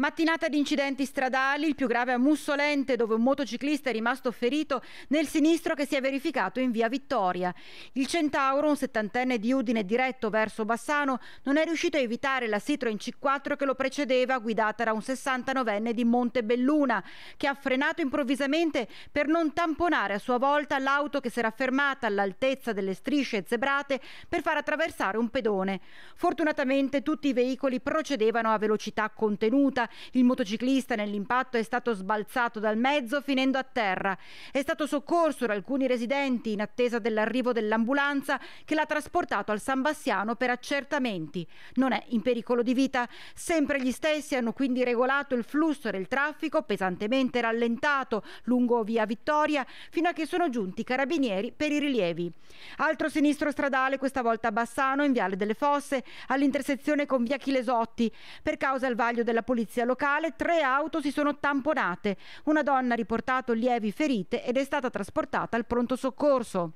Mattinata di incidenti stradali, il più grave a Mussolente dove un motociclista è rimasto ferito nel sinistro che si è verificato in via Vittoria. Il Centauro, un settantenne di Udine diretto verso Bassano, non è riuscito a evitare la Citroen C4 che lo precedeva guidata da un 69enne di Montebelluna che ha frenato improvvisamente per non tamponare a sua volta l'auto che si era fermata all'altezza delle strisce zebrate per far attraversare un pedone. Fortunatamente tutti i veicoli procedevano a velocità contenuta il motociclista nell'impatto è stato sbalzato dal mezzo finendo a terra. È stato soccorso da alcuni residenti in attesa dell'arrivo dell'ambulanza che l'ha trasportato al San Bassiano per accertamenti. Non è in pericolo di vita. Sempre gli stessi hanno quindi regolato il flusso del traffico pesantemente rallentato lungo via Vittoria fino a che sono giunti i carabinieri per i rilievi. Altro sinistro stradale, questa volta a Bassano, in Viale delle Fosse, all'intersezione con via Chilesotti. Per causa al vaglio della polizia polizia locale, tre auto si sono tamponate. Una donna ha riportato lievi ferite ed è stata trasportata al pronto soccorso.